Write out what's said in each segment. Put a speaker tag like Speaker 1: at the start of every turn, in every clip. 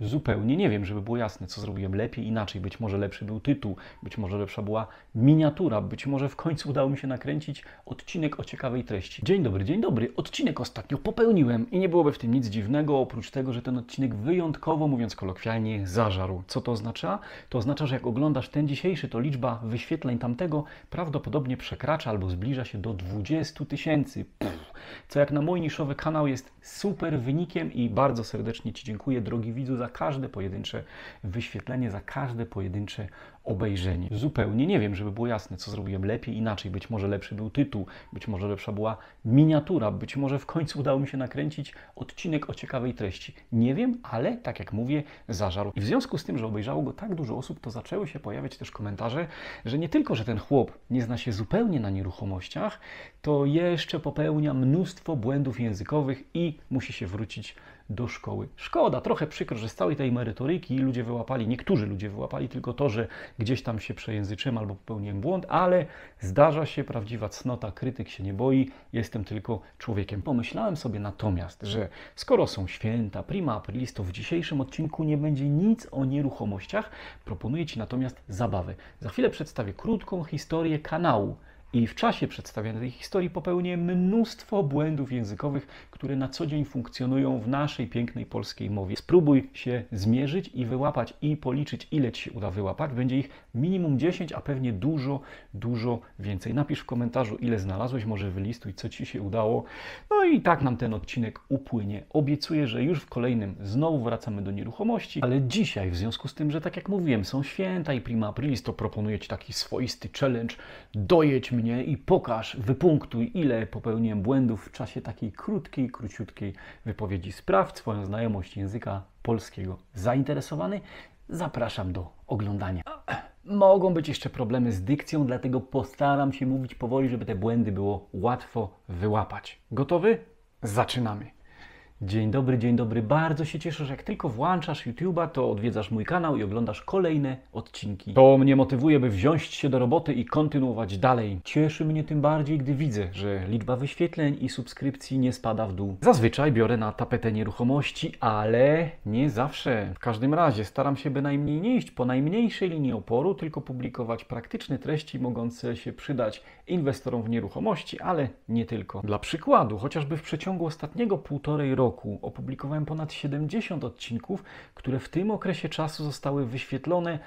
Speaker 1: Zupełnie nie wiem, żeby było jasne, co zrobiłem lepiej, inaczej. Być może lepszy był tytuł, być może lepsza była miniatura, być może w końcu udało mi się nakręcić odcinek o ciekawej treści. Dzień dobry, dzień dobry. Odcinek ostatnio popełniłem i nie byłoby w tym nic dziwnego, oprócz tego, że ten odcinek wyjątkowo, mówiąc kolokwialnie, zażarł. Co to oznacza? To oznacza, że jak oglądasz ten dzisiejszy, to liczba wyświetleń tamtego prawdopodobnie przekracza albo zbliża się do 20 tysięcy. Co jak na mój niszowy kanał jest super wynikiem i bardzo serdecznie Ci dziękuję, drogi widzu, za za każde pojedyncze wyświetlenie, za każde pojedyncze obejrzenie. Zupełnie nie wiem, żeby było jasne, co zrobiłem lepiej, inaczej. Być może lepszy był tytuł, być może lepsza była miniatura, być może w końcu udało mi się nakręcić odcinek o ciekawej treści. Nie wiem, ale tak jak mówię, zażarł. I w związku z tym, że obejrzało go tak dużo osób, to zaczęły się pojawiać też komentarze, że nie tylko, że ten chłop nie zna się zupełnie na nieruchomościach, to jeszcze popełnia mnóstwo błędów językowych i musi się wrócić do szkoły. Szkoda, trochę przykro, że z całej tej merytoryki ludzie wyłapali, niektórzy ludzie wyłapali tylko to, że gdzieś tam się przejęzyczyłem albo popełniłem błąd, ale zdarza się prawdziwa cnota, krytyk się nie boi, jestem tylko człowiekiem. Pomyślałem sobie natomiast, że skoro są święta, prima aprilis, to w dzisiejszym odcinku nie będzie nic o nieruchomościach, proponuję Ci natomiast zabawę. Za chwilę przedstawię krótką historię kanału i w czasie przedstawiania tej historii popełnię mnóstwo błędów językowych, które na co dzień funkcjonują w naszej pięknej polskiej mowie. Spróbuj się zmierzyć i wyłapać i policzyć, ile Ci się uda wyłapać. Będzie ich minimum 10, a pewnie dużo, dużo więcej. Napisz w komentarzu, ile znalazłeś, może wylistuj, co Ci się udało. No i tak nam ten odcinek upłynie. Obiecuję, że już w kolejnym znowu wracamy do nieruchomości, ale dzisiaj w związku z tym, że tak jak mówiłem, są święta i prima aprilis, to proponuję Ci taki swoisty challenge. Dojedź mnie mnie i pokaż, wypunktuj, ile popełniłem błędów w czasie takiej krótkiej, króciutkiej wypowiedzi. Sprawdź swoją znajomość języka polskiego. Zainteresowany? Zapraszam do oglądania. Mogą być jeszcze problemy z dykcją, dlatego postaram się mówić powoli, żeby te błędy było łatwo wyłapać. Gotowy? Zaczynamy. Dzień dobry, dzień dobry. Bardzo się cieszę, że jak tylko włączasz YouTube'a, to odwiedzasz mój kanał i oglądasz kolejne odcinki. To mnie motywuje, by wziąć się do roboty i kontynuować dalej. Cieszy mnie tym bardziej, gdy widzę, że liczba wyświetleń i subskrypcji nie spada w dół. Zazwyczaj biorę na tapetę nieruchomości, ale nie zawsze. W każdym razie staram się bynajmniej nie iść po najmniejszej linii oporu, tylko publikować praktyczne treści mogące się przydać inwestorom w nieruchomości, ale nie tylko. Dla przykładu, chociażby w przeciągu ostatniego półtorej roku roku opublikowałem ponad 70 odcinków, które w tym okresie czasu zostały wyświetlone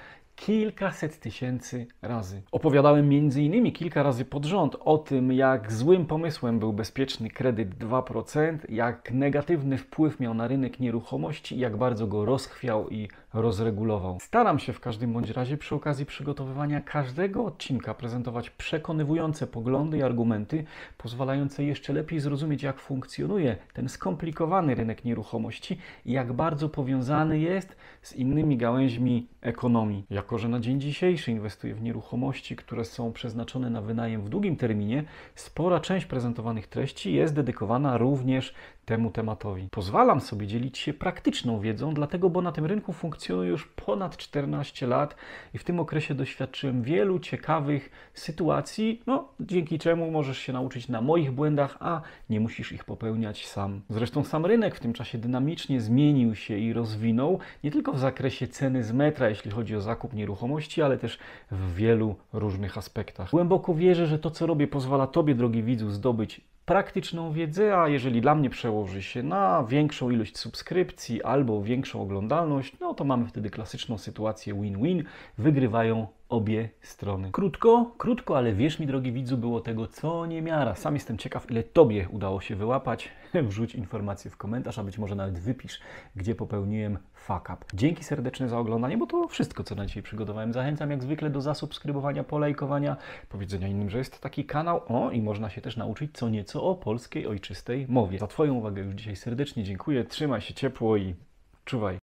Speaker 1: kilkaset tysięcy razy. Opowiadałem między innymi kilka razy pod rząd o tym, jak złym pomysłem był bezpieczny kredyt 2%, jak negatywny wpływ miał na rynek nieruchomości, jak bardzo go rozchwiał i rozregulował. Staram się w każdym bądź razie przy okazji przygotowywania każdego odcinka prezentować przekonywujące poglądy i argumenty, pozwalające jeszcze lepiej zrozumieć, jak funkcjonuje ten skomplikowany rynek nieruchomości i jak bardzo powiązany jest z innymi gałęźmi ekonomii. Jak jako że na dzień dzisiejszy inwestuje w nieruchomości, które są przeznaczone na wynajem w długim terminie, spora część prezentowanych treści jest dedykowana również temu tematowi. Pozwalam sobie dzielić się praktyczną wiedzą, dlatego, bo na tym rynku funkcjonuję już ponad 14 lat i w tym okresie doświadczyłem wielu ciekawych sytuacji, no, dzięki czemu możesz się nauczyć na moich błędach, a nie musisz ich popełniać sam. Zresztą sam rynek w tym czasie dynamicznie zmienił się i rozwinął, nie tylko w zakresie ceny z metra, jeśli chodzi o zakup zakup nieruchomości, ale też w wielu różnych aspektach. Głęboko wierzę, że to, co robię, pozwala Tobie, drogi widzu, zdobyć praktyczną wiedzę, a jeżeli dla mnie przełoży się na większą ilość subskrypcji albo większą oglądalność, no to mamy wtedy klasyczną sytuację win-win. Wygrywają obie strony. Krótko, krótko, ale wierz mi, drogi widzu, było tego co niemiara. Sam jestem ciekaw, ile Tobie udało się wyłapać. Wrzuć informację w komentarz, a być może nawet wypisz, gdzie popełniłem fuck up. Dzięki serdeczne za oglądanie, bo to wszystko, co na dzisiaj przygotowałem. Zachęcam jak zwykle do zasubskrybowania, polajkowania, powiedzenia innym, że jest taki kanał. O, i można się też nauczyć co nieco o polskiej ojczystej mowie. Za Twoją uwagę już dzisiaj serdecznie dziękuję. Trzymaj się ciepło i czuwaj.